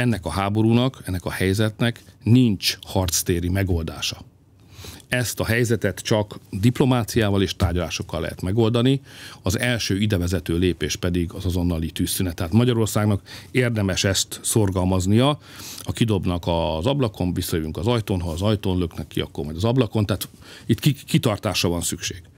ennek a háborúnak, ennek a helyzetnek nincs harctéri megoldása. Ezt a helyzetet csak diplomáciával és tárgyalásokkal lehet megoldani, az első idevezető lépés pedig az azonnali tűzszünet. Tehát Magyarországnak érdemes ezt szorgalmaznia, ha kidobnak az ablakon, visszajövünk az ajtón, ha az ajtón löknek ki, akkor majd az ablakon, tehát itt kitartásra van szükség.